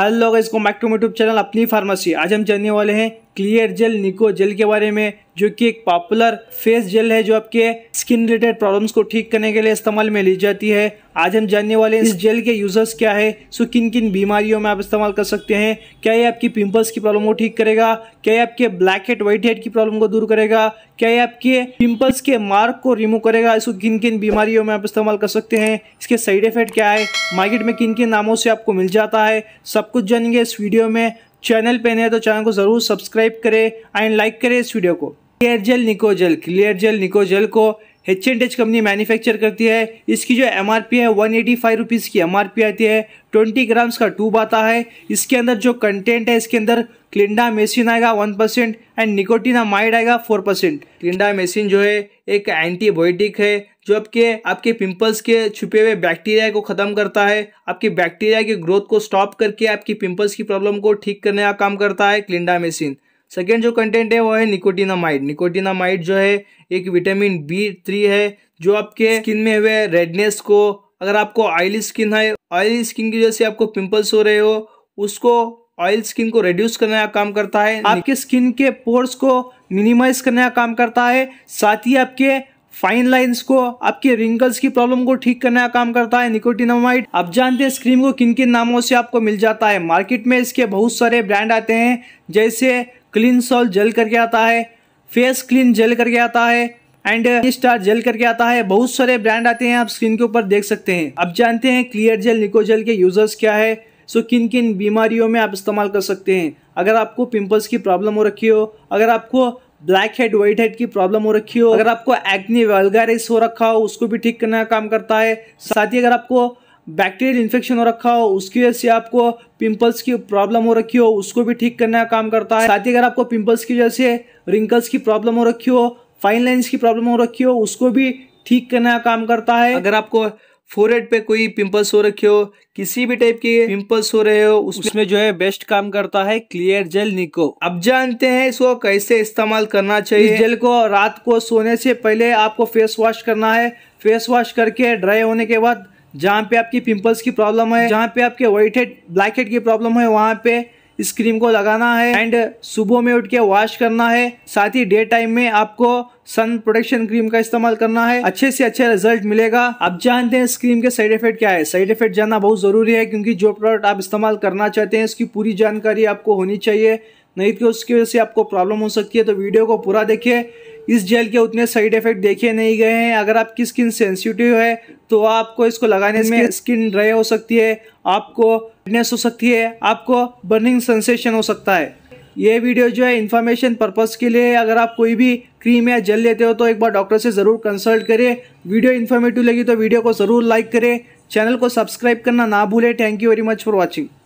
hello guys come back to YouTube channel अपनी pharmacy आज हम जानने वाले हैं क्लियर जेल निको जेल के बारे में जो कि एक पॉपुलर फेस जेल है जो आपके स्किन रिलेटेड प्रॉब्लम्स को ठीक करने के लिए इस्तेमाल में ली जाती है आज हम जानने वाले इस जेल के यूजर्स क्या है सो किन किन बीमारियों में आप इस्तेमाल कर सकते हैं क्या ये आपकी पिंपल्स की प्रॉब्लम को ठीक करेगा क्या ये आपके ब्लैक हेड व्हाइट हेड की प्रॉब्लम को दूर करेगा क्या ये आपके पिंपल्स के मार्क को रिमूव करेगा इसको किन किन बीमारियों में आप इस्तेमाल कर सकते हैं इसके साइड इफेक्ट क्या है मार्केट में किन किन नामों से आपको मिल जाता है सब कुछ जानेंगे इस वीडियो में चैनल पे नहीं तो चैनल को ज़रूर सब्सक्राइब करें एंड लाइक करें इस वीडियो को clear gel nicogel clear gel nicogel को H and H company manufacture करती है इसकी जो एम आर पी है वन एटी फाइव रुपीज़ की एम आर पी आती है ट्वेंटी ग्राम्स का टूब आता है इसके अंदर जो कंटेंट है इसके अंदर क्लिंडा मेसिन आएगा one percent and nicotinamide आएगा फोर परसेंट क्लिंडा मेसिन जो है एक एंटीबायोटिक है जो आपके आपके पिंपल्स के छुपे हुए बैक्टीरिया को ख़त्म करता है आपके बैक्टीरिया की ग्रोथ को स्टॉप करके आपकी पिंपल्स की प्रॉब्लम को ठीक करने का काम करता है क्लिंडामेसिन सेकेंड जो कंटेंट है वो है निकोटिनामाइड निकोटिनामाइड जो है एक विटामिन बी थ्री है जो आपके स्किन में हुए रेडनेस को अगर आपको ऑयली स्किन है ऑयली स्किन की वजह से आपको पिंपल्स हो रहे हो उसको ऑयल स्किन को रिड्यूस करने का काम करता है आपके स्किन के पोर्स को मिनिमाइज करने का काम करता है साथ ही आपके फाइन लाइंस को आपके रिंकल्स की प्रॉब्लम को ठीक करने का काम करता है निकोटिनामाइड आप जानते हैं स्क्रीम को किन किन नामों से आपको मिल जाता है मार्केट में इसके बहुत सारे ब्रांड आते हैं जैसे क्लीन सॉल जेल करके आता है फेस क्लीन जेल करके आता है एंड स्टार जेल करके आता है बहुत सारे ब्रांड आते हैं आप स्क्रीन के ऊपर देख सकते हैं आप जानते हैं क्लियर जेल निको जेल के यूजर्स क्या है सो किन किन बीमारियों में आप इस्तेमाल कर सकते हैं अगर आपको पिंपल्स की प्रॉब्लम हो रखी हो अगर आपको ब्लैक हेड व्हाइट हेड की प्रॉब्लम हो रखी हो अगर आपको एक्ने वेलगारिस हो रखा हो उसको भी ठीक करने का काम करता है साथ ही अगर आपको बैक्टीरियल इन्फेक्शन हो रखा हो उसकी वजह से आपको पिंपल्स की प्रॉब्लम हो रखी हो उसको भी ठीक करने का काम करता है साथ ही अगर आपको पिंपल्स की वजह से रिंकल्स की प्रॉब्लम हो रखी हो फाइन लाइन्स की प्रॉब्लम हो रखी हो उसको भी ठीक करने का काम करता है अगर आपको फोरहेड पे कोई पिंपल्स हो रखे हो किसी भी टाइप के पिंपल्स हो रहे हो उसमें जो है बेस्ट काम करता है क्लियर जेल निको अब जानते हैं इसको कैसे इस्तेमाल करना चाहिए इस जेल को रात को सोने से पहले आपको फेस वॉश करना है फेस वॉश करके ड्राई होने के बाद जहाँ पे आपकी पिंपल्स की प्रॉब्लम है जहाँ पे आपके व्हाइट हेड ब्लैक हेड की प्रॉब्लम है वहाँ पे इस क्रीम को लगाना है एंड सुबह में उठ के वॉश करना है साथ ही डे टाइम में आपको सन प्रोटेक्शन क्रीम का इस्तेमाल करना है अच्छे से अच्छे रिजल्ट मिलेगा आप जानते हैं इस क्रीम के साइड इफेक्ट क्या है साइड इफेक्ट जानना बहुत ज़रूरी है क्योंकि जो प्रोडक्ट आप इस्तेमाल करना चाहते हैं उसकी पूरी जानकारी आपको होनी चाहिए नहीं तो उसकी वजह से आपको प्रॉब्लम हो सकती है तो वीडियो को पूरा देखिए इस जेल के उतने साइड इफेक्ट देखे नहीं गए हैं अगर आपकी स्किन सेंसिटिव है तो आपको इसको लगाने में स्किन ड्राई हो सकती है आपको हो सकती है आपको बर्निंग सेंसेशन हो सकता है ये वीडियो जो है इन्फॉर्मेशन पर्पज़ के लिए अगर आप कोई भी क्रीम या जल लेते हो तो एक बार डॉक्टर से ज़रूर कंसल्ट करें वीडियो इन्फॉर्मेटिव लगी तो वीडियो को ज़रूर लाइक करें चैनल को सब्सक्राइब करना ना भूलें thank you very much for watching